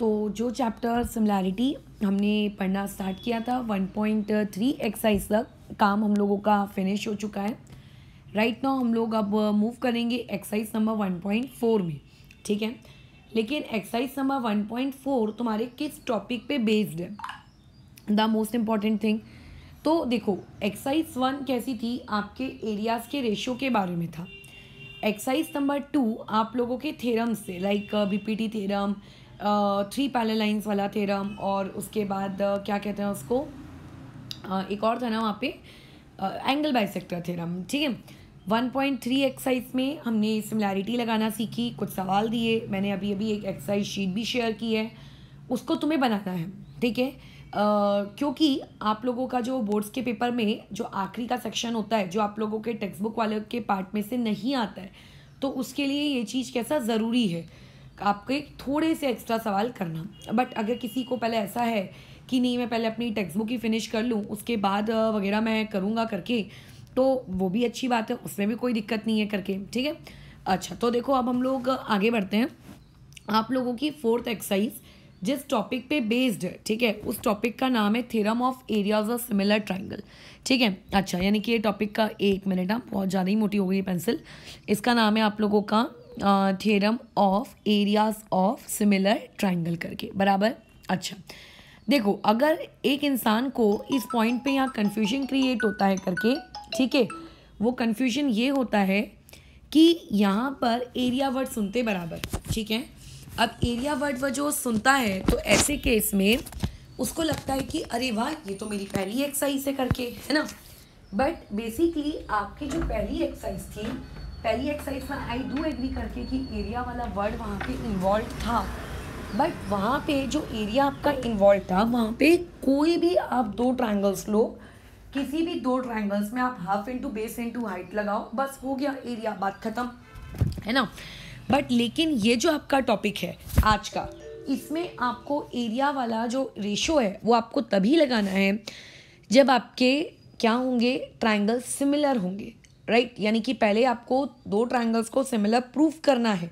तो जो chapter similarity हमने पढ़ना स्टार्ट किया था वन पॉइंट थ्री एक्सरसाइज तक काम हम लोगों का फिनिश हो चुका है राइट right नाउ हम लोग अब मूव करेंगे exercise number one point four में ठीक है लेकिन exercise number one point four तुम्हारे किस टॉपिक पे बेस्ड है द मोस्ट इम्पॉर्टेंट थिंग तो देखो एक्सरसाइज वन कैसी थी आपके एरियाज के रेशो के बारे में था एक्सरसाइज नंबर टू आप लोगों के थेरम्स से like B T theorem three parallel lines वाला थेरम और उसके बाद क्या कहते हैं उसको एक और था ना वहाँ पे एंगल सेक्टर थेरम ठीक है वन पॉइंट थ्री एक्साइज में हमने सिमिलैरिटी लगाना सीखी कुछ सवाल दिए मैंने अभी अभी एक एक्साइज शीट भी शेयर की है उसको तुम्हें बनाना है ठीक है क्योंकि आप लोगों का जो बोर्ड्स के पेपर में जो आखिरी का सेक्शन होता है जो आप लोगों के टेक्स्ट बुक वाले के पार्ट में से नहीं आता है तो उसके लिए ये चीज़ कैसा ज़रूरी है आपके थोड़े से एक्स्ट्रा सवाल करना बट अगर किसी को पहले ऐसा है कि नहीं मैं पहले अपनी टेक्स्ट बुक ही फिनिश कर लूँ उसके बाद वगैरह मैं करूँगा करके तो वो भी अच्छी बात है उसमें भी कोई दिक्कत नहीं है करके ठीक है अच्छा तो देखो अब हम लोग आगे बढ़ते हैं आप लोगों की फोर्थ एक्सरसाइज जिस टॉपिक पे बेस्ड है ठीक है उस टॉपिक का नाम है theorem of areas of similar triangle ठीक है अच्छा यानी कि ये टॉपिक का एक मिनट आप हाँ, बहुत ज़्यादा ही मोटी हो गई पेंसिल इसका नाम है आप लोगों का theorem of areas of similar triangle करके बराबर अच्छा देखो अगर एक इंसान को इस पॉइंट पे यहाँ कन्फ्यूजन क्रिएट होता है करके ठीक है वो कन्फ्यूजन ये होता है कि यहाँ पर एरिया वर्ड सुनते बराबर ठीक है अब एरिया वर्ड वह जो सुनता है तो ऐसे केस में उसको लगता है कि अरे वाह ये तो मेरी पहली एक्सरसाइज है करके है ना बट बेसिकली आपकी जो पहली एक्सरसाइज थी पहली एक्सरसाइज में आई डू एग्री करके कि एरिया वाला वर्ड वहाँ पे इन्वॉल्व था बट वहाँ पे जो एरिया आपका इन्वॉल्व था वहाँ पे कोई भी आप दो ट्राइंगल्स लो किसी भी दो ट्राइंगल्स में आप half into base into height लगाओ बस हो गया एरिया बात ख़त्म है ना बट लेकिन ये जो आपका टॉपिक है आज का इसमें आपको एरिया वाला जो रेशो है वो आपको तभी लगाना है जब आपके क्या होंगे ट्राइंगल सिमिलर होंगे राइट right? यानी कि पहले आपको दो ट्राइंगल्स को सिमिलर प्रूफ करना है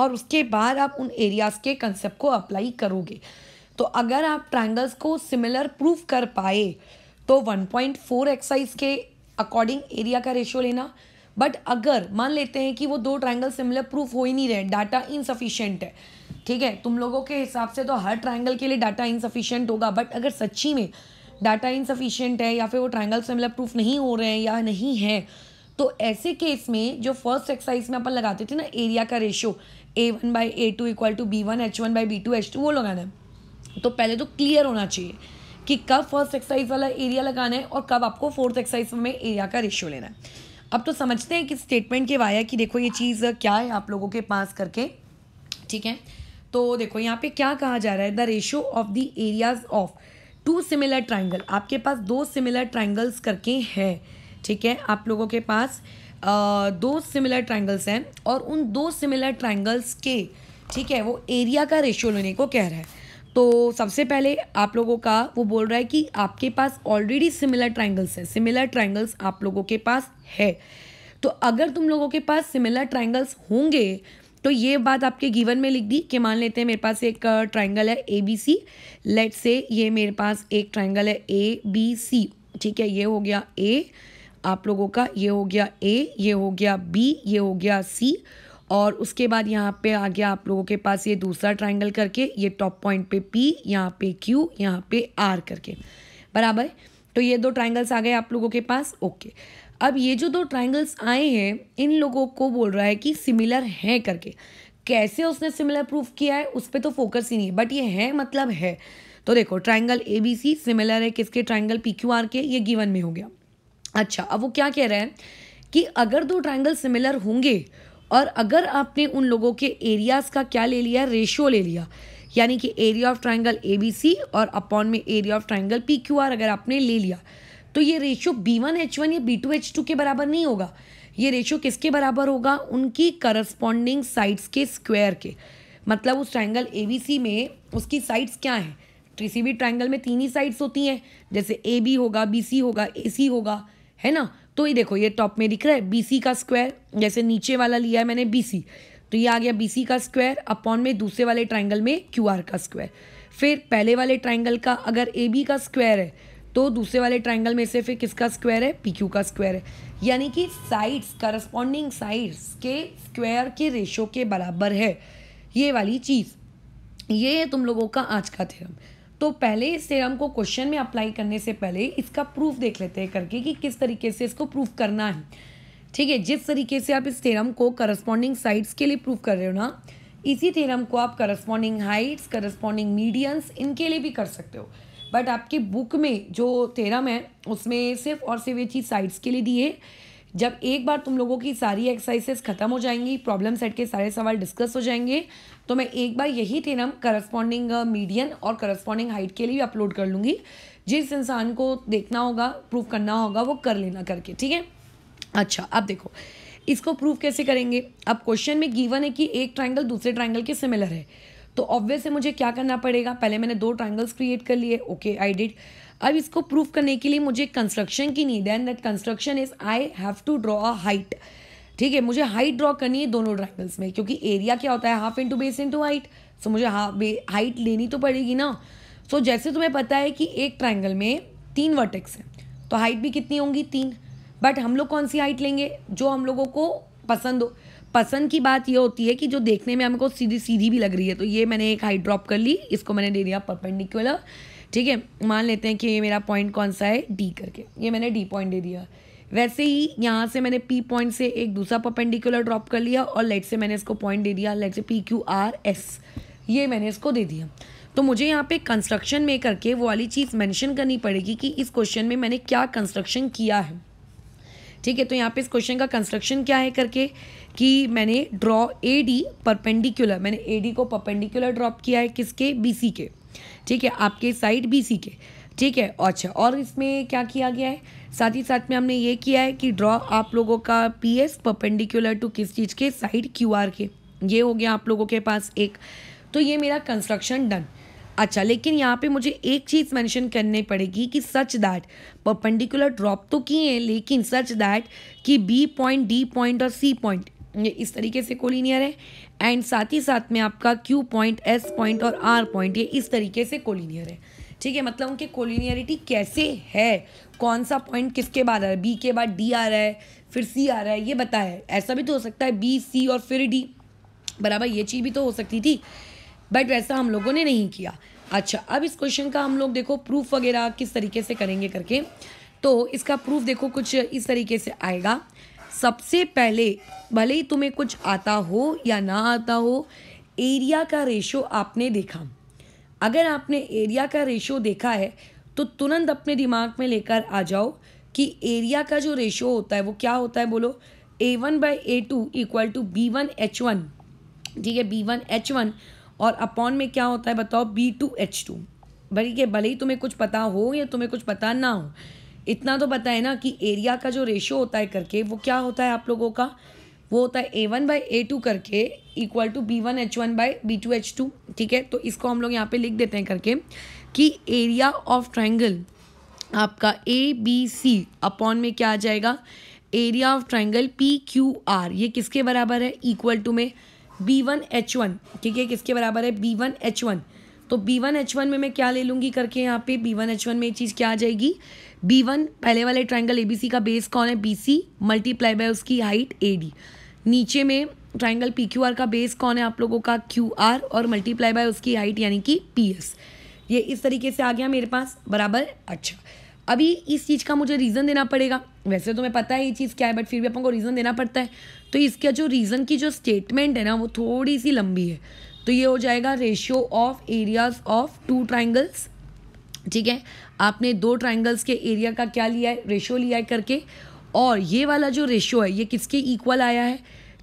और उसके बाद आप उन एरियाज़ के कंसेप्ट को अप्लाई करोगे तो अगर आप ट्राइंगल्स को सिमिलर प्रूफ कर पाए तो 1.4 एक्साइज के अकॉर्डिंग एरिया का रेशियो लेना बट अगर मान लेते हैं कि वो दो ट्राइंगल सिमिलर प्रूफ हो ही नहीं रहे डाटा इनसफिशियंट है ठीक है तुम लोगों के हिसाब से तो हर ट्राइंगल के लिए डाटा इनसफिशियंट होगा बट अगर सच्ची में डाटा इनसफिशियंट है या फिर वो ट्राइंगल सिमिलर प्रूफ नहीं हो रहे हैं या नहीं है तो ऐसे केस में जो फर्स्ट एक्सरसाइज में अपन लगाते थे ना एरिया का ratio A one by A two equal to B one H one by B two H two वो लगाना है तो पहले तो क्लियर होना चाहिए कि कब फर्स्ट एक्सरसाइज वाला एरिया लगाना है और कब आपको फोर्थ एक्सरसाइज में एरिया का रेशियो लेना है अब तो समझते हैं कि स्टेटमेंट के वाया कि देखो ये चीज़ क्या है आप लोगों के पास करके ठीक है तो देखो यहाँ पे क्या कहा जा रहा है the ratio of the areas of two similar triangle आपके पास दो सिमिलर ट्राइंगल्स करके हैं ठीक है आप लोगों के पास आ, दो सिमिलर ट्राइंगल्स हैं और उन दो सिमिलर ट्राइंगल्स के ठीक है वो एरिया का रेशियो लेने को कह रहा है तो सबसे पहले आप लोगों का वो बोल रहा है कि आपके पास ऑलरेडी सिमिलर ट्राइंगल्स हैं सिमिलर ट्राइंगल्स आप लोगों के पास है तो अगर तुम लोगों के पास सिमिलर ट्राइंगल्स होंगे तो ये बात आपके गिवन में लिख दी कि मान लेते हैं मेरे पास एक ट्राइंगल है ए बी सी लेट से ये मेरे पास एक ट्राइंगल है ए बी सी ठीक है ये हो गया ए आप लोगों का ये हो गया ए ये हो गया बी ये हो गया सी और उसके बाद यहाँ पे आ गया आप लोगों के पास ये दूसरा ट्राइंगल करके ये टॉप पॉइंट पे पी यहाँ पे क्यू यहाँ पे आर करके बराबर तो ये दो ट्राइंगल्स आ गए आप लोगों के पास ओके अब ये जो दो ट्राइंगल्स आए हैं इन लोगों को बोल रहा है कि सिमिलर हैं करके कैसे उसने सिमिलर प्रूफ किया है उस पर तो फोकस ही नहीं है बट ये है मतलब है तो देखो triangle A B C similar है किसके ट्राइंगल पी क्यू आर के ये गिवन में हो गया अच्छा अब वो क्या कह रहे हैं कि अगर दो ट्राइंगल सिमिलर होंगे और अगर आपने उन लोगों के एरियाज़ का क्या ले लिया रेशियो ले लिया यानी कि area of triangle A B C और अपॉन में area of triangle P Q R अगर आपने ले लिया तो ये ratio B one H one या बी टू एच टू के बराबर नहीं होगा ये रेशियो किसके बराबर होगा उनकी करस्पॉन्डिंग साइड्स के स्क्वायर के मतलब उस ट्राइंगल ए बी सी में उसकी साइड्स क्या हैं किसी भी ट्राइंगल में तीन ही साइड्स होती हैं जैसे ए बी होगा बी सी होगा ए सी होगा है ना तो ये देखो ये टॉप में दिख रहा है बी का स्क्वायर जैसे नीचे वाला लिया है मैंने बी तो ये आ गया बी का स्क्वायर अपॉन में दूसरे वाले ट्राइंगल में क्यू का स्क्वायर फिर पहले वाले ट्राइंगल का अगर ए बी का स्क्वायर है तो दूसरे वाले ट्राइंगल में से फिर किसका स्क्वायर है पी क्यू का स्क्वायर है यानी कि साइड्स करस्पॉन्डिंग साइड्स के स्क्वायर के रेशो के बराबर है ये वाली चीज़ ये है तुम लोगों का आज का थ्योरम तो पहले इस थेरम को क्वेश्चन में अप्लाई करने से पहले इसका प्रूफ देख लेते हैं करके कि किस तरीके से इसको प्रूफ करना है ठीक है जिस तरीके से आप इस थेरम को करस्पॉन्डिंग साइड्स के लिए प्रूफ कर रहे हो ना इसी थेरम को आप करस्पॉन्डिंग हाइट्स करस्पॉन्डिंग मीडियंस इनके लिए भी कर सकते हो बट आपके बुक में जो थेरम है उसमें सिर्फ और सिर्फ ये चीज़ साइड्स के लिए दी है जब एक बार तुम लोगों की सारी एक्सरसाइजेस ख़त्म हो जाएंगी प्रॉब्लम सेट के सारे सवाल डिस्कस हो जाएंगे तो मैं एक बार यही थेरम करस्पॉन्डिंग मीडियन और करस्पॉन्डिंग हाइट के लिए अपलोड कर लूँगी जिस इंसान को देखना होगा प्रूव करना होगा वो कर लेना करके ठीक है अच्छा अब देखो इसको प्रूव कैसे करेंगे अब क्वेश्चन में गिवन है कि एक ट्राइंगल दूसरे ट्राइंगल के सिमिलर है तो ऑब्वियस है मुझे क्या करना पड़ेगा पहले मैंने दो ट्राइंगल्स क्रिएट कर लिए ओके आई डिड अब इसको प्रूफ करने के लिए मुझे कंस्ट्रक्शन की नीड है that construction is I have to draw a height ठीक है मुझे हाइट ड्रॉ करनी है दोनों ट्राइंगल्स में क्योंकि एरिया क्या होता है half into base into height so मुझे हाइट लेनी तो पड़ेगी ना सो so, जैसे तुम्हें पता है कि एक ट्राइंगल में तीन वर्टेक्स हैं तो हाइट भी कितनी होंगी तीन बट हम लोग कौन सी हाइट लेंगे जो हम लोगों को पसंद हो पसंद की बात ये होती है कि जो देखने में हमको सीधी सीधी भी लग रही है तो ये मैंने एक हाइट ड्रॉप कर ली इसको मैंने दे दिया परपेंडिकुलर ठीक है मान लेते हैं कि ये मेरा पॉइंट कौन सा है डी करके ये मैंने डी पॉइंट दे दिया वैसे ही यहाँ से मैंने पी पॉइंट से एक दूसरा परपेंडिकुलर ड्रॉप कर लिया और लेट से मैंने इसको पॉइंट दे दिया लेट से पी क्यू आर एस ये मैंने इसको दे दिया तो मुझे यहाँ पे कंस्ट्रक्शन में करके वो वाली चीज़ मेंशन करनी पड़ेगी कि इस क्वेश्चन में मैंने क्या कंस्ट्रक्शन किया है ठीक है तो यहाँ पे इस क्वेश्चन का कंस्ट्रक्शन क्या है करके कि मैंने ड्रॉ ए डी परपेंडिकुलर मैंने ए डी को परपेंडिकुलर ड्रॉप किया है किसके बी सी के ठीक है आपके साइड बी सी के ठीक है अच्छा और इसमें क्या किया गया है साथ ही साथ में हमने ये किया है कि ड्रॉ आप लोगों का पी एस परपेंडिकुलर टू किस चीज़ के साइड क्यू आर के ये हो गया आप लोगों के पास एक तो ये मेरा कंस्ट्रक्शन डन अच्छा लेकिन यहाँ पे मुझे एक चीज़ मेंशन करनी पड़ेगी कि सच दैट परपेंडिकुलर ड्रॉप तो किए हैं लेकिन सच दैट कि बी पॉइंट डी पॉइंट और सी पॉइंट ये इस तरीके से कोलिनियर है एंड साथ ही साथ में आपका क्यू पॉइंट एस पॉइंट और आर पॉइंट ये इस तरीके से कोलिनियर है ठीक है मतलब उनके कोलिनियरिटी कैसे है कौन सा पॉइंट किसके बाद आ रहा है बी के बाद डी आ रहा है फिर सी आ रहा है ये बताया है ऐसा भी तो हो सकता है बी सी और फिर डी बराबर ये चीज़ भी तो हो सकती थी बट वैसा हम लोगों ने नहीं किया अच्छा अब इस क्वेश्चन का हम लोग देखो प्रूफ वगैरह किस तरीके से करेंगे करके तो इसका प्रूफ देखो कुछ इस तरीके से आएगा सबसे पहले भले ही तुम्हें कुछ आता हो या ना आता हो एरिया का रेशो आपने देखा अगर आपने एरिया का रेशो देखा है तो तुरंत अपने दिमाग में लेकर आ जाओ कि एरिया का जो रेशो होता है वो क्या होता है बोलो A one by A two equal to B one H one ठीक है बी वन एच वन और अपॉन में क्या होता है बताओ बी टू एच टू ठीक है भले ही तुम्हें कुछ पता हो या तुम्हें कुछ पता ना हो इतना तो पता है ना कि एरिया का जो रेशियो होता है करके वो क्या होता है आप लोगों का वो होता है A one by A two करके equal to B one H one by B two H two ठीक है तो इसको हम लोग यहाँ पे लिख देते हैं करके कि एरिया ऑफ ट्राइंगल आपका ए बी सी अपॉन में क्या आ जाएगा area of triangle P Q R ये किसके बराबर है इक्वल टू में बी वन एच वन ठीक है किसके बराबर है बी वन एच वन तो बी वन एच वन में मैं क्या ले लूँगी करके यहाँ पे बी वन एच वन में ये चीज़ क्या आ जाएगी बी वन पहले वाले ट्राइंगल ए बी सी का बेस कौन है बी सी मल्टीप्लाई बाय उसकी हाइट ए डी नीचे में ट्राइंगल पी क्यू आर का बेस कौन है आप लोगों का क्यू आर और मल्टीप्लाई बाय उसकी हाइट यानी कि पी एस ये इस तरीके से आ गया मेरे पास बराबर अच्छा अभी इस चीज़ का मुझे रीज़न देना पड़ेगा वैसे तो मैं पता है ये चीज़ क्या है बट फिर भी अपन को रीज़न देना पड़ता है तो इसका जो रीज़न की जो स्टेटमेंट है ना वो थोड़ी सी लंबी है तो ये हो जाएगा ratio of areas of two triangles ठीक है आपने दो ट्राइंगल्स के एरिया का क्या लिया है रेशियो लिया है करके और ये वाला जो रेशियो है ये किसके इक्वल आया है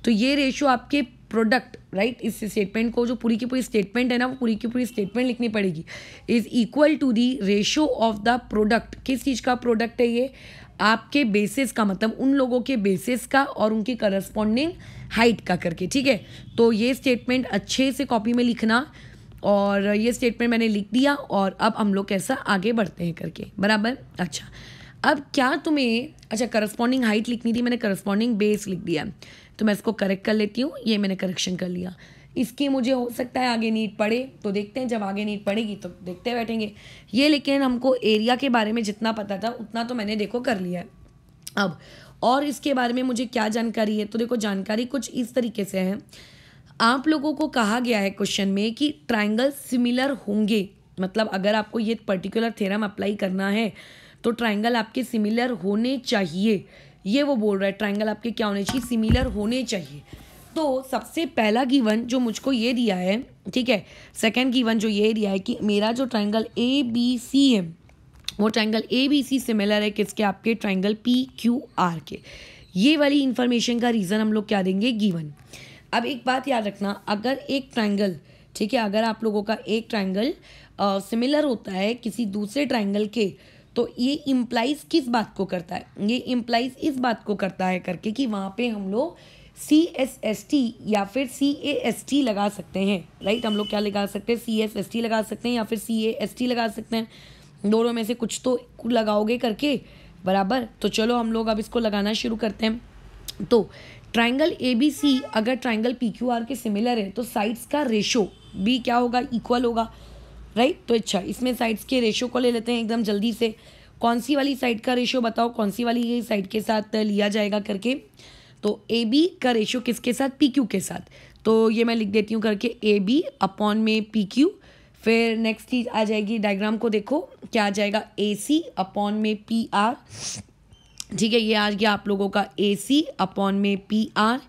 तो ये रेशियो आपके प्रोडक्ट राइट इस स्टेटमेंट को जो पूरी की पूरी स्टेटमेंट है ना वो पूरी की पूरी स्टेटमेंट लिखनी पड़ेगी is equal to the ratio of the product किस चीज़ का प्रोडक्ट है ये आपके बेसिस का मतलब उन लोगों के बेसिस का और उनकी करस्पॉन्डिंग हाइट का करके ठीक है तो ये स्टेटमेंट अच्छे से कॉपी में लिखना और ये स्टेटमेंट मैंने लिख दिया और अब हम लोग कैसा आगे बढ़ते हैं करके बराबर अच्छा अब क्या तुम्हें अच्छा करस्पॉन्डिंग हाइट लिखनी थी मैंने करस्पॉन्डिंग बेस लिख दिया तो मैं इसको करेक्ट कर लेती हूँ ये मैंने करेक्शन कर लिया इसकी मुझे हो सकता है आगे नीट पड़े तो देखते हैं जब आगे नीट पड़ेगी तो देखते बैठेंगे ये लेकिन हमको एरिया के बारे में जितना पता था उतना तो मैंने देखो कर लिया है अब और इसके बारे में मुझे क्या जानकारी है तो देखो जानकारी कुछ इस तरीके से है आप लोगों को कहा गया है क्वेश्चन में कि ट्राइंगल सिमिलर होंगे मतलब अगर आपको ये पर्टिकुलर थेरम अप्लाई करना है तो ट्राइंगल आपके सिमिलर होने चाहिए ये वो बोल रहा है ट्राइंगल आपके क्या होने चाहिए सिमिलर होने चाहिए तो सबसे पहला गिवन जो मुझको ये दिया है ठीक है सेकंड गिवन जो ये दिया है कि मेरा जो triangle A B C M वो triangle A B C similar है किसके आपके ट्राइंगल पी क्यू आर के ये वाली इन्फॉर्मेशन का रीज़न हम लोग क्या देंगे गीवन अब एक बात याद रखना अगर एक ट्राइंगल ठीक है अगर आप लोगों का एक ट्राइंगल सिमिलर होता है किसी दूसरे ट्राइंगल के तो ये इम्प्लाइज किस बात को करता है ये इम्प्लाइज इस बात को करता है करके कि वहाँ पे हम लोग सी एस एस टी या फिर सी ए एस टी लगा सकते हैं राइट हम लोग क्या लगा सकते हैं सी एस एस टी लगा सकते हैं या फिर सी ए एस टी लगा सकते हैं दोनों में से कुछ तो लगाओगे करके बराबर तो चलो हम लोग अब इसको लगाना शुरू करते हैं तो ट्राइंगल ए बी सी अगर ट्राइंगल पी क्यू आर के सिमिलर है तो साइड्स का रेशो भी क्या होगा इक्वल होगा राइट तो अच्छा इसमें साइड्स के रेशो को ले लेते हैं एकदम जल्दी से कौन सी वाली साइड का रेशो बताओ कौन सी वाली साइड के साथ लिया जाएगा करके तो ए बी का रेशो किसके साथ पी क्यू के साथ तो ये मैं लिख देती हूँ करके ए बी अपॉन में पी क्यू फिर नेक्स्ट चीज़ आ जाएगी डायग्राम को देखो क्या आ जाएगा ए सी अपॉन में पी आर ठीक है ये आ गया आप लोगों का ए सी अपॉन में पी आर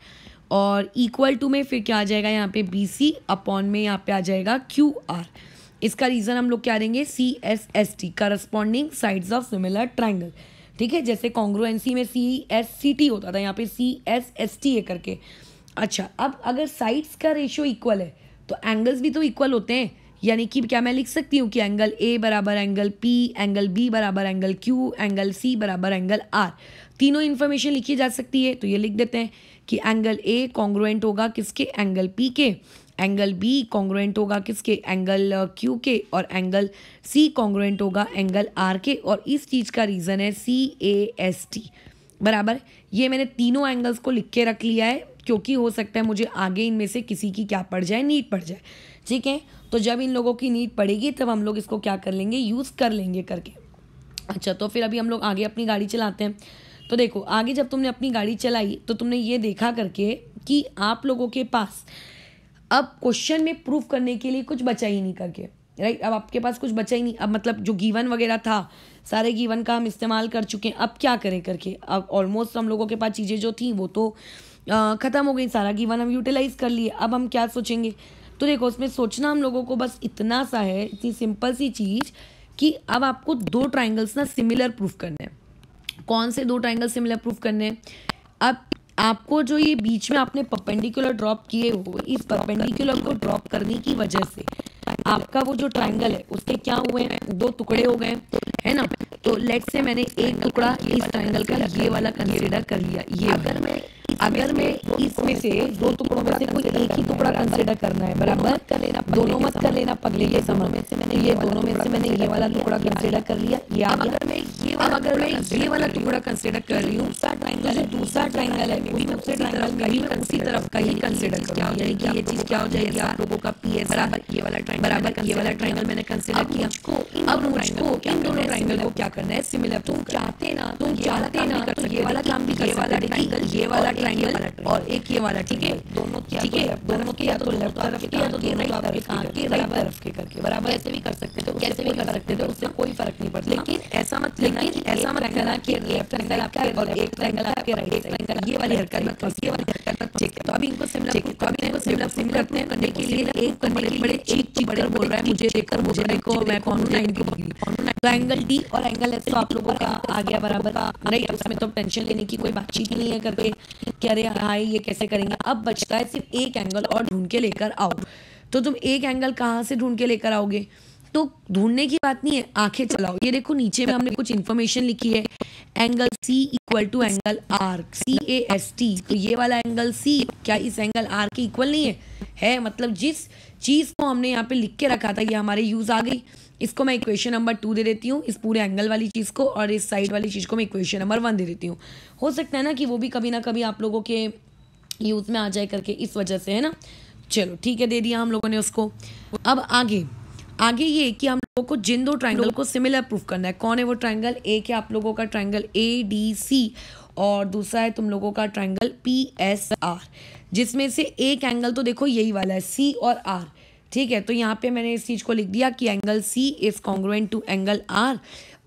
और इक्वल टू में फिर क्या आ जाएगा यहाँ पे बी सी अपॉन में यहाँ पे आ जाएगा क्यू आर इसका रीज़न हम लोग क्या देंगे C S S T corresponding sides of similar triangle ठीक है जैसे कॉन्ग्रोएंसी में सी एस सी टी होता था यहाँ पे सी एस एस टी है करके अच्छा अब अगर साइड्स का रेशियो इक्वल है तो एंगल्स भी तो इक्वल होते हैं यानी कि क्या मैं लिख सकती हूँ कि एंगल ए बराबर एंगल पी एंगल बी बराबर एंगल क्यू एंगल सी बराबर एंगल आर तीनों इन्फॉर्मेशन लिखी जा सकती है तो ये लिख देते हैं कि एंगल ए कॉन्ग्रोएंट होगा किसके एंगल पी के एंगल बी कॉन्ग्रोएंट होगा किसके एंगल क्यू uh, के और एंगल सी कॉन्ग्रोएंट होगा एंगल आर के और इस चीज़ का रीज़न है सी ए एस टी बराबर ये मैंने तीनों एंगल्स को लिख के रख लिया है क्योंकि हो सकता है मुझे आगे इनमें से किसी की क्या पड़ जाए नीट पड़ जाए ठीक है तो जब इन लोगों की नीड पड़ेगी तब हम लोग इसको क्या कर लेंगे यूज़ कर लेंगे करके अच्छा तो फिर अभी हम लोग आगे अपनी गाड़ी चलाते हैं तो देखो आगे जब तुमने अपनी गाड़ी चलाई तो तुमने ये देखा करके कि आप लोगों के पास अब क्वेश्चन में प्रूव करने के लिए कुछ बचा ही नहीं करके राइट अब आपके पास कुछ बचा ही नहीं अब मतलब जो गीवन वगैरह था सारे गीवन का हम इस्तेमाल कर चुके हैं अब क्या करें करके अब ऑलमोस्ट हम लोगों के पास चीज़ें जो थी वो तो ख़त्म हो गई सारा गीवन हम यूटिलाइज़ कर लिए अब हम क्या सोचेंगे तो देखो उसमें सोचना हम लोगों को बस इतना सा है इतनी सिंपल सी चीज़ कि अब आपको दो ट्राइंगल्स ना सिमिलर प्रूफ करने हैं कौन से दो ट्राइंगल सिमिलर प्रूफ करने हैं अब आपको जो ये बीच में आपने परपेंडिकुलर ड्रॉप किए हो इस परपेंडिकुलर को ड्रॉप करने की वजह से आपका वो जो ट्राइंगल है उसके क्या हुए हैं दो टुकड़े हो गए है ना तो लेट से मैंने एक टुकड़ा इस ट्राइंगल का ये वाला कंसीडर कर लिया ये अगर मैं अगर मैं इसमें से दो टुकड़ों में से कोई एक ही टुकड़ा कंसिडर करना है बराबर कर लेना दोनों मत कर लेना पगले ये समय में से मैंने ये दोनों में से मैंने ये वाला टुकड़ा कंसिडर कर लिया या अगर मैं ये वाला अगर मैं ये वाला टुकड़ा कंसिडर कर रही तो हूँ दूसरा ट्राइंगल तो है दूसरा ट्राइंगल है वो दूसरे ट्राइंगल का ही उसी तरफ का ही कंसिडर किया हो कि ये चीज क्या हो जाएगी आप लोगों का पी एस बराबर ये वाला ट्राइंगल बराबर ये वाला ट्राइंगल मैंने कंसिडर किया अब मुझको इन दोनों ट्राइंगल को क्या करना है सिमिलर तुम चाहते ना तुम चाहते ना ये वाला काम भी ये वाला ट्राइंगल ये वाला ट्राइंगल और एक ये वाला ठीक है दोनों तो ठीक है दोनों के या तो लेफ्ट तो तरफ के या तो, तो दोनों आपके कान के राइट तरफ के करके बराबर ऐसे भी कर सकते थे कैसे भी कर सकते थे उससे कोई फर्क नहीं पड़ता लेकिन ऐसा मत लेकिन ऐसा मत कहना कि लेफ्ट ट्राइंगल आपका और एक ट्राइंगल आपके राइट ट्राइंगल ये वाली हरकत मत करो ये वाली हरकत मत ठीक है तो अभी इनको सिमिलर तो अभी इनको सिमिलर सिमिलर करने के लिए एक करने के लिए बड़े चीख चीख बड़े बोल रहा है मुझे देखकर मुझे को मैं कौन हूं ना इनके बगल कौन तो एंगल डी और एंगल एस तो आप लोगों का आ गया बराबर अब उसमें तो टेंशन लेने की कोई बातचीत नहीं है करके कि अरे हाय ये कैसे करेंगे अब बचता है सिर्फ एक एंगल और ढूंढ के लेकर आओ तो तुम एक एंगल कहाँ से ढूंढ के लेकर आओगे तो ढूंढने की बात नहीं है आंखें चलाओ ये देखो नीचे में हमने कुछ इन्फॉर्मेशन लिखी है angle C equal to angle R C A S T तो ये वाला एंगल सी क्या इस एंगल आर के इक्वल नहीं है है मतलब जिस चीज़ को हमने यहाँ पे लिख के रखा था ये हमारे यूज़ आ गई इसको मैं इक्वेशन नंबर टू दे देती हूँ इस पूरे एंगल वाली चीज़ को और इस साइड वाली चीज़ को मैं इक्वेशन नंबर वन दे देती हूँ हो सकता है ना कि वो भी कभी ना कभी आप लोगों के यूज़ में आ जाए करके इस वजह से है ना चलो ठीक है दे दिया हम लोगों ने उसको अब आगे आगे ये कि हम लोगों को जिन दो ट्राइंगल को सिमिलर प्रूफ करना है कौन है वो ट्राइंगल एक है आप लोगों का ट्राइंगल ए डी सी और दूसरा है तुम लोगों का ट्राइंगल पी एस आर जिसमें से एक एंगल तो देखो यही वाला है सी और आर ठीक है तो यहाँ पे मैंने इस चीज़ को लिख दिया कि angle C is congruent to angle R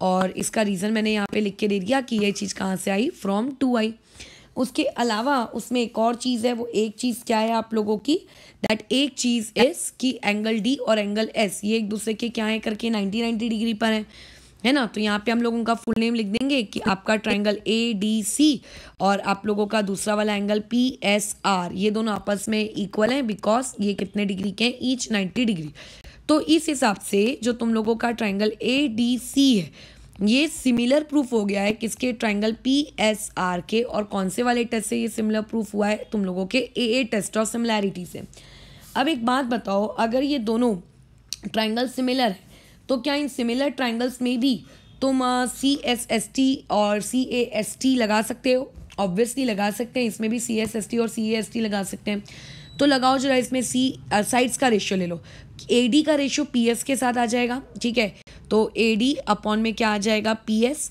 और इसका रीज़न मैंने यहाँ पे लिख के दे दिया कि ये चीज़ कहाँ से आई फ्रॉम टू आई उसके अलावा उसमें एक और चीज़ है वो एक चीज़ क्या है आप लोगों की दैट एक चीज़ इस कि एंगल डी और एंगल एस ये एक दूसरे के क्या है करके नाइन्टी नाइन्टी डिग्री पर है है ना तो यहाँ पे हम लोगों का फुल नेम लिख देंगे कि आपका ट्राइंगल ए डी सी और आप लोगों का दूसरा वाला एंगल पी एस आर ये दोनों आपस में इक्वल हैं बिकॉज ये कितने डिग्री के हैं ईच नाइन्टी डिग्री तो इस हिसाब से जो तुम लोगों का ट्राइंगल ए डी सी है ये सिमिलर प्रूफ हो गया है किसके ट्राइंगल पी एस आर के और कौन से वाले टेस्ट से ये सिमिलर प्रूफ हुआ है तुम लोगों के ए ए टेस्ट और सिमिलैरिटी से अब एक बात बताओ अगर ये दोनों ट्राइंगल सिमिलर है तो क्या इन सिमिलर ट्राइंगल्स में भी तुम सी एस एस टी और सी ए एस टी लगा सकते हो ऑब्वियसली लगा सकते हैं इसमें भी सी एस एस टी और सी ए एस टी लगा सकते हैं तो लगाओ जरा इसमें सी साइड्स का रेशियो ले लो ए डी का रेशियो पी एस के साथ आ जाएगा ठीक है तो ए डी अपॉन में क्या आ जाएगा पी एस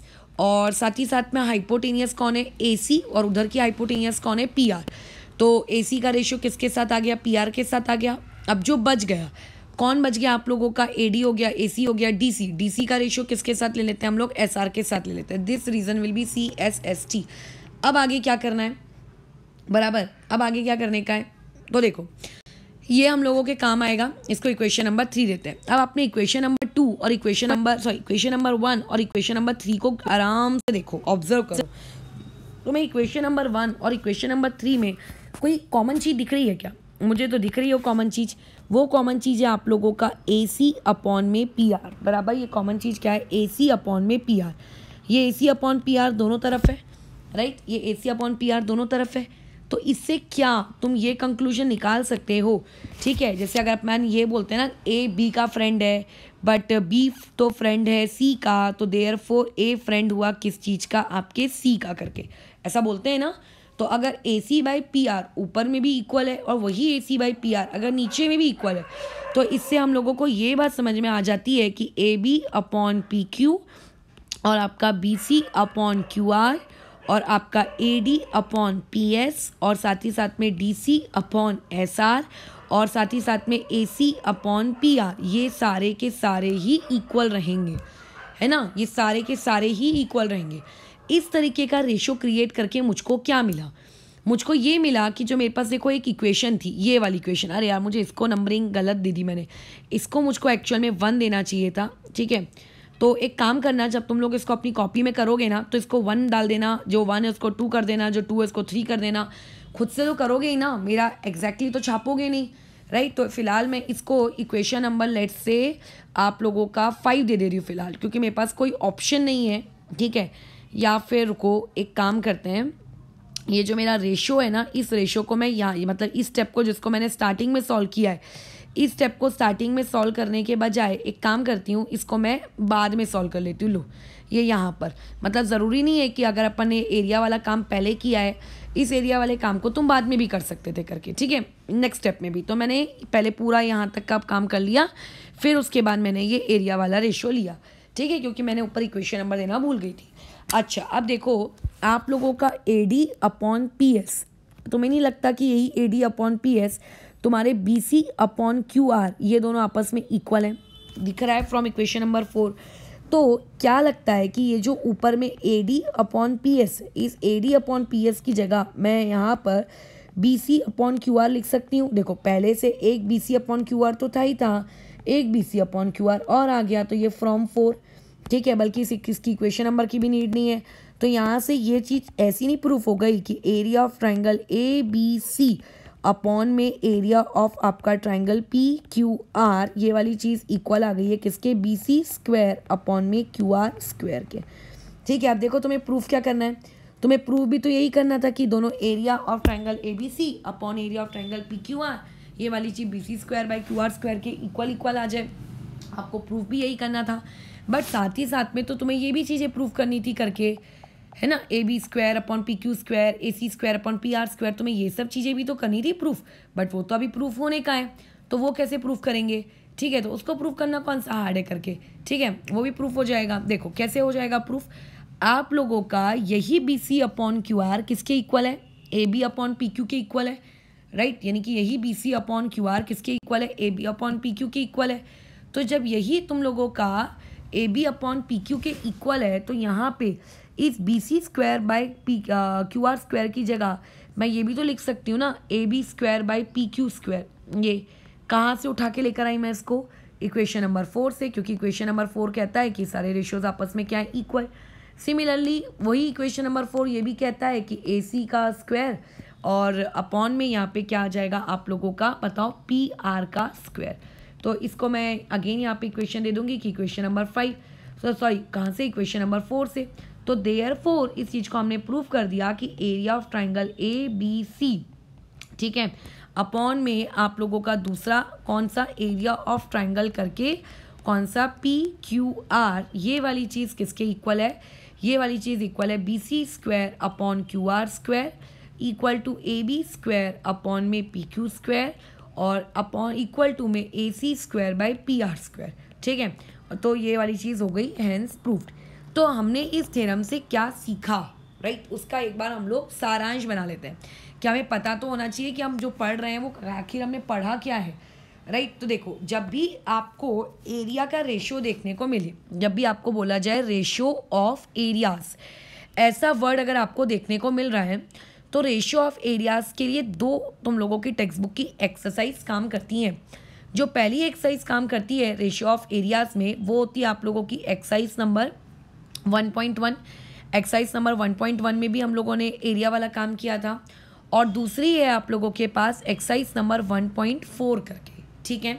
और साथ ही साथ में हाइपोटेनियस कौन है ए सी और उधर की हाइपोटेनियस कौन है पी आर तो ए सी का रेशियो किसके साथ आ गया पी आर के साथ आ गया अब जो बच गया कौन बच गया आप लोगों का एडी हो गया एसी हो गया डीसी डीसी का रेशियो किसके साथ ले लेते हैं हम लोग एसआर के साथ ले लेते हैं this reason will be C S S T अब आगे क्या करना है बराबर अब आगे क्या करने का है तो देखो ये हम लोगों के काम आएगा इसको इक्वेशन नंबर थ्री देते हैं अब आपने इक्वेशन नंबर टू और equation number sorry equation number one और इक्वेशन नंबर थ्री को आराम से देखो ऑब्जर्व करो तो मैं इक्वेशन नंबर वन और इक्वेशन नंबर थ्री में कोई कॉमन चीज़ दिख रही है क्या मुझे तो दिख रही हो कॉमन चीज़ वो कॉमन चीज़ है आप लोगों का ए सी अपॉन में पी आर बराबर ये कॉमन चीज़ क्या है ए सी अपॉन में पी आर ये A C upon P R दोनों तरफ है राइट ये A C upon P R दोनों तरफ है तो इससे क्या तुम ये कंक्लूजन निकाल सकते हो ठीक है जैसे अगर मैन ये बोलते हैं ना ए बी का फ्रेंड है बट बी तो फ्रेंड है सी का तो देयर फोर ए फ्रेंड हुआ किस चीज़ का आपके सी का करके ऐसा बोलते हैं ना तो अगर A C by P R ऊपर में भी इक्वल है और वही A C by P R अगर नीचे में भी इक्वल है तो इससे हम लोगों को ये बात समझ में आ जाती है कि A B upon P Q और आपका B C upon Q R और आपका A D upon P S और साथ ही साथ में D C upon S R और साथ ही साथ में A C upon P R ये सारे के सारे ही इक्वल रहेंगे है ना ये सारे के सारे ही इक्वल रहेंगे इस तरीके का रेशो क्रिएट करके मुझको क्या मिला मुझको ये मिला कि जो मेरे पास देखो एक इक्वेशन थी ये वाली इक्वेशन अरे यार मुझे इसको नंबरिंग गलत दे दी मैंने इसको मुझको एक्चुअल में वन देना चाहिए था ठीक है तो एक काम करना जब तुम लोग इसको अपनी कॉपी में करोगे ना तो इसको वन डाल देना जो वन है उसको टू कर देना जो टू है उसको थ्री कर देना खुद से तो करोगे ही ना मेरा एग्जैक्टली exactly तो छापोगे नहीं राइट तो फिलहाल मैं इसको इक्वेशन नंबर लेट से आप लोगों का फाइव दे दे रही हूँ फिलहाल क्योंकि मेरे पास कोई ऑप्शन नहीं है ठीक है या फिर रुको एक काम करते हैं ये जो मेरा रेशो है ना इस रेशो को मैं यहाँ मतलब इस स्टेप को जिसको मैंने स्टार्टिंग में सॉल्व किया है इस स्टेप को स्टार्टिंग में सॉल्व करने के बजाय एक काम करती हूँ इसको मैं बाद में सॉल्व कर लेती हूँ लो ये यहाँ पर मतलब ज़रूरी नहीं है कि अगर अपन ने एरिया वाला काम पहले किया है इस एरिया वाले काम को तुम बाद में भी कर सकते थे करके ठीक है नेक्स्ट स्टेप में भी तो मैंने पहले पूरा यहाँ तक का काम कर लिया फिर उसके बाद मैंने ये एरिया वाला रेशो लिया ठीक है क्योंकि मैंने ऊपर इक्वेशन नंबर देना भूल गई थी अच्छा अब देखो आप लोगों का A D upon P S तुम्हें नहीं लगता कि यही A D upon P S तुम्हारे B C upon Q R ये दोनों आपस में इक्वल हैं दिख रहा है फ्रॉम इक्वेशन नंबर फोर तो क्या लगता है कि ये जो ऊपर में A D upon P S इस A D upon P S की जगह मैं यहाँ पर B C upon Q R लिख सकती हूँ देखो पहले से एक B C upon Q R तो था ही था एक B C upon Q R और आ गया तो ये फ्रॉम फोर ठीक है बल्कि इसी किसकी इक्वेशन नंबर की भी नीड नहीं है तो यहाँ से ये चीज़ ऐसी नहीं प्रूफ हो गई कि area of triangle A B C upon में एरिया ऑफ आपका ट्राइंगल पी क्यू आर ये वाली चीज़ इक्वल आ गई है किसके बी सी स्क्वायर अपॉन में क्यू आर स्क्वायर के ठीक है आप देखो तुम्हें प्रूफ क्या करना है तुम्हें प्रूफ भी तो यही करना था कि दोनों area of triangle A B C upon area of triangle P Q R ये वाली चीज़ B C square by Q R square के इक्वल इक्वल आ जाए आपको प्रूफ भी यही करना था बट साथ ही साथ में तो तुम्हें ये भी चीज़ें प्रूव करनी थी करके है ना A B square upon P Q square A C square upon P R square तुम्हें ये सब चीज़ें भी तो करनी थी प्रूफ बट वो तो अभी प्रूफ होने का है तो वो कैसे प्रूफ करेंगे ठीक है तो उसको प्रूफ करना कौन सा हार्ड है करके ठीक है वो भी प्रूफ हो जाएगा देखो कैसे हो जाएगा प्रूफ आप लोगों का यही B C upon Q R किसके इक्वल है A B upon P Q के इक्वल है राइट यानी कि यही B C upon Q R किसके इक्वल है A B upon P Q के इक्वल है तो जब यही तुम लोगों का A B upon P Q के इक्वल है तो यहाँ पे इस B C square by P Q R square की जगह मैं ये भी तो लिख सकती हूँ ना A B square by P Q square ये कहाँ से उठा के लेकर आई मैं इसको इक्वेशन नंबर फोर से क्योंकि इक्वेशन नंबर फोर कहता है कि सारे रेशियोज आपस में क्या है इक्वल सिमिलरली वही इक्वेशन नंबर फोर ये भी कहता है कि ए सी का स्क्वायर और अपॉन में यहाँ पे क्या आ जाएगा आप लोगों का बताओ पी आर का स्क्वायर तो इसको मैं अगेन यहाँ पे इक्वेशन दे दूंगी कि equation number five sir sorry कहाँ से इक्वेशन नंबर फोर से तो देयर फोर इस चीज़ को हमने प्रूव कर दिया कि area of triangle A B C ठीक है अपॉन में आप लोगों का दूसरा कौन सा एरिया ऑफ ट्राइंगल करके कौन सा पी क्यू आर ये वाली चीज़ किसके इक्वल है ये वाली चीज़ इक्वल है B C square upon Q R square equal to A B square upon में पी क्यू स्क्वायर और अपॉन इक्वल टू में A C square by P R square ठीक है तो ये वाली चीज़ हो गई हैंस प्रूफ्ड तो हमने इस थ्योरम से क्या सीखा राइट right? उसका एक बार हम लोग सारांश बना लेते हैं क्या हमें पता तो होना चाहिए कि हम जो पढ़ रहे हैं वो आखिर हमने पढ़ा क्या है राइट right? तो देखो जब भी आपको एरिया का रेशियो देखने को मिले जब भी आपको बोला जाए रेशो ऑफ एरियाज ऐसा वर्ड अगर आपको देखने को मिल रहा है तो रेशियो ऑफ एरियाज़ के लिए दो तुम लोगों की टेक्स्ट बुक की एक्सरसाइज काम करती हैं जो पहली एक्सरसाइज काम करती है रेशियो ऑफ एरियाज़ में वो होती है आप लोगों की exercise number one point one exercise number one point one में भी हम लोगों ने एरिया वाला काम किया था और दूसरी है आप लोगों के पास exercise number one point four करके ठीक है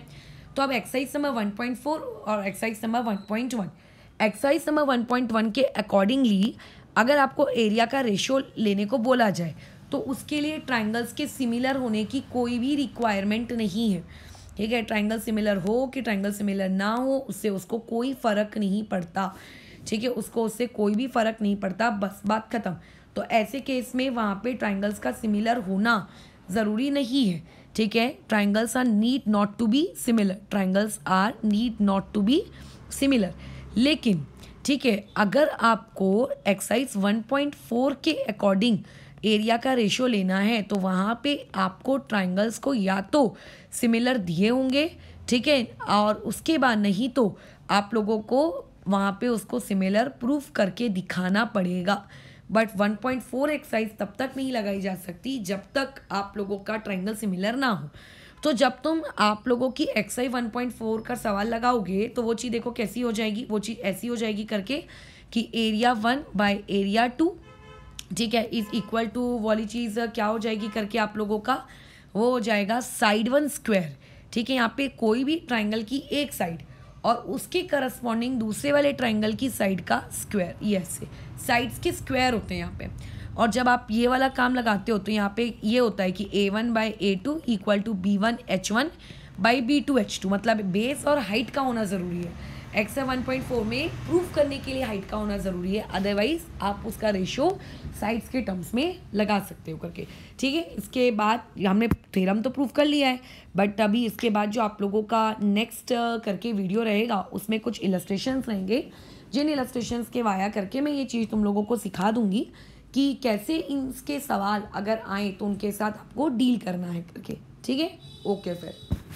तो अब exercise number one point four और exercise number one point one exercise number one point one के अकॉर्डिंगली अगर आपको एरिया का रेशियो लेने को बोला जाए तो उसके लिए ट्राइंगल्स के सिमिलर होने की कोई भी रिक्वायरमेंट नहीं है ठीक है ट्राइंगल सिमिलर हो कि ट्राइंगल सिमिलर ना हो उससे उसको कोई फ़र्क नहीं पड़ता ठीक है उसको उससे कोई भी फ़र्क नहीं पड़ता बस बात ख़त्म तो ऐसे केस में वहाँ पे ट्राइंगल्स का सिमिलर होना ज़रूरी नहीं है ठीक है triangles are need not to be similar triangles are need not to be similar लेकिन ठीक है अगर आपको एक्साइज 1.4 के अकॉर्डिंग एरिया का रेशियो लेना है तो वहाँ पे आपको ट्राइंगल्स को या तो सिमिलर दिए होंगे ठीक है और उसके बाद नहीं तो आप लोगों को वहाँ पे उसको सिमिलर प्रूफ करके दिखाना पड़ेगा बट 1.4 एक्साइज तब तक नहीं लगाई जा सकती जब तक आप लोगों का ट्राइंगल सिमिलर ना हो तो जब तुम आप लोगों की ex I one point four का सवाल लगाओगे तो वो चीज़ देखो कैसी हो जाएगी वो चीज़ ऐसी हो जाएगी करके कि area one by area two ठीक है इज इक्वल टू वाली चीज़ क्या हो जाएगी करके आप लोगों का वो हो जाएगा साइड वन स्क्वायर ठीक है यहाँ पे कोई भी ट्राइंगल की एक साइड और उसके करस्पॉन्डिंग दूसरे वाले ट्राइंगल की साइड का स्क्वायर ये ऐसे साइड्स के स्क्वायर होते हैं यहाँ पे और जब आप ये वाला काम लगाते हो तो यहाँ पे ये होता है कि A one by A two equal to B one H one by B two H two मतलब बेस और हाइट का होना ज़रूरी है एक्स वन पॉइंट फोर में प्रूफ करने के लिए हाइट का होना ज़रूरी है अदरवाइज आप उसका रेशियो साइड्स के टर्म्स में लगा सकते हो करके ठीक है इसके बाद हमने थेरम तो प्रूफ कर लिया है बट अभी इसके बाद जो आप लोगों का नेक्स्ट करके वीडियो रहेगा उसमें कुछ इलस्ट्रेशन रहेंगे जिन इलस्ट्रेशंस के वाया करके मैं ये चीज़ तुम लोगों को सिखा दूंगी कि कैसे इनके सवाल अगर आए तो उनके साथ आपको डील करना है करके ठीक है ओके फिर